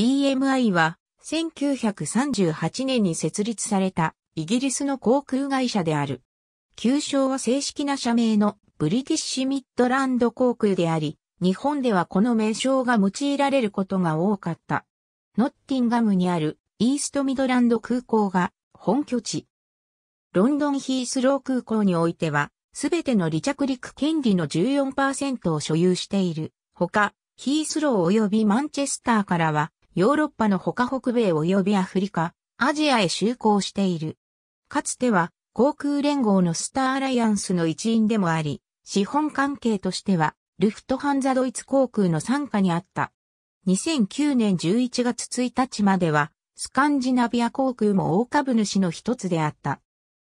BMI は1938年に設立されたイギリスの航空会社である。旧称は正式な社名のブリティッシュミッドランド航空であり、日本ではこの名称が用いられることが多かった。ノッティンガムにあるイーストミドランド空港が本拠地。ロンドンヒースロー空港においては、すべての離着陸権利の14%を所有している。ほか、ヒースロー及びマンチェスターからは、ヨーロッパのほか北米及びアフリカ、アジアへ就航している。かつては航空連合のスターアライアンスの一員でもあり、資本関係としてはルフトハンザドイツ航空の参加にあった。2009年11月1日まではスカンジナビア航空も大株主の一つであった。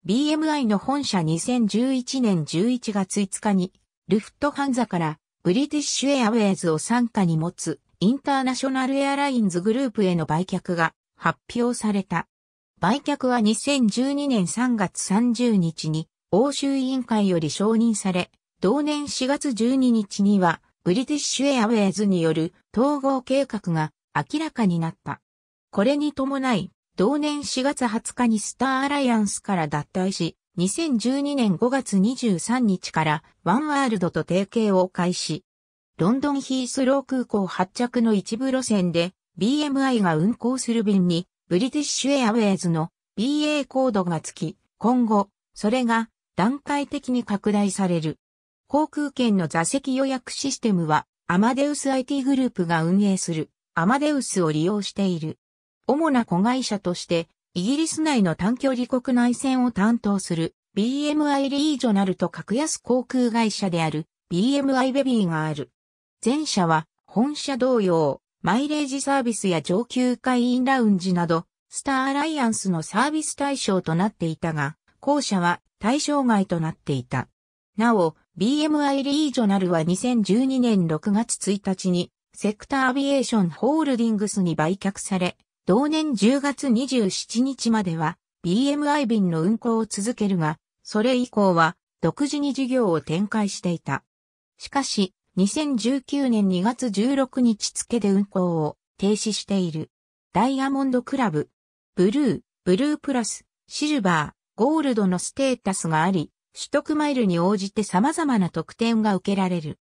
BMI の本社2011年11月5日にルフトハンザからブリティッシュエアウェイズを参加に持つインターナショナルエアラインズグループへの売却が発表された。売却は2012年3月30日に欧州委員会より承認され、同年4月12日にはブリティッシュエアウェイズによる統合計画が明らかになった。これに伴い、同年4月20日にスターアライアンスから脱退し、2012年5月23日からワンワールドと提携を開始。ロンドンヒースロー空港発着の一部路線で BMI が運航する便にブリティッシュエアウェイズの BA コードが付き、今後、それが段階的に拡大される。航空券の座席予約システムはアマデウス IT グループが運営するアマデウスを利用している。主な子会社としてイギリス内の短距離国内線を担当する BMI リージョナルと格安航空会社である BMI ベビーがある。前者は本社同様、マイレージサービスや上級会員ラウンジなど、スターアライアンスのサービス対象となっていたが、後者は対象外となっていた。なお、BMI リージョナルは2012年6月1日に、セクターアビエーションホールディングスに売却され、同年10月27日までは BMI 便の運行を続けるが、それ以降は独自に事業を展開していた。しかし、2019年2月16日付で運行を停止している。ダイヤモンドクラブ、ブルー、ブループラス、シルバー、ゴールドのステータスがあり、取得マイルに応じて様々な特典が受けられる。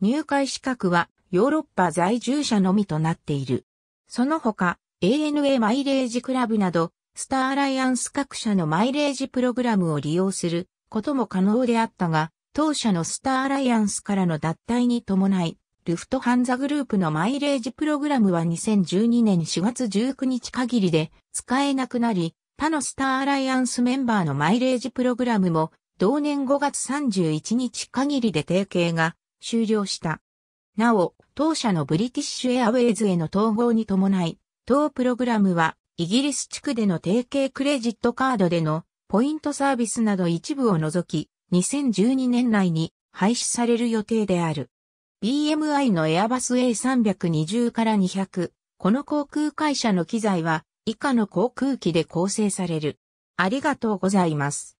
入会資格はヨーロッパ在住者のみとなっている。その他、ANA マイレージクラブなど、スターアライアンス各社のマイレージプログラムを利用することも可能であったが、当社のスターアライアンスからの脱退に伴い、ルフトハンザグループのマイレージプログラムは2012年4月19日限りで使えなくなり、他のスターアライアンスメンバーのマイレージプログラムも同年5月31日限りで提携が終了した。なお、当社のブリティッシュエアウェイズへの統合に伴い、当プログラムはイギリス地区での提携クレジットカードでのポイントサービスなど一部を除き、2012年内に廃止される予定である。BMI のエアバス A320 から200、この航空会社の機材は以下の航空機で構成される。ありがとうございます。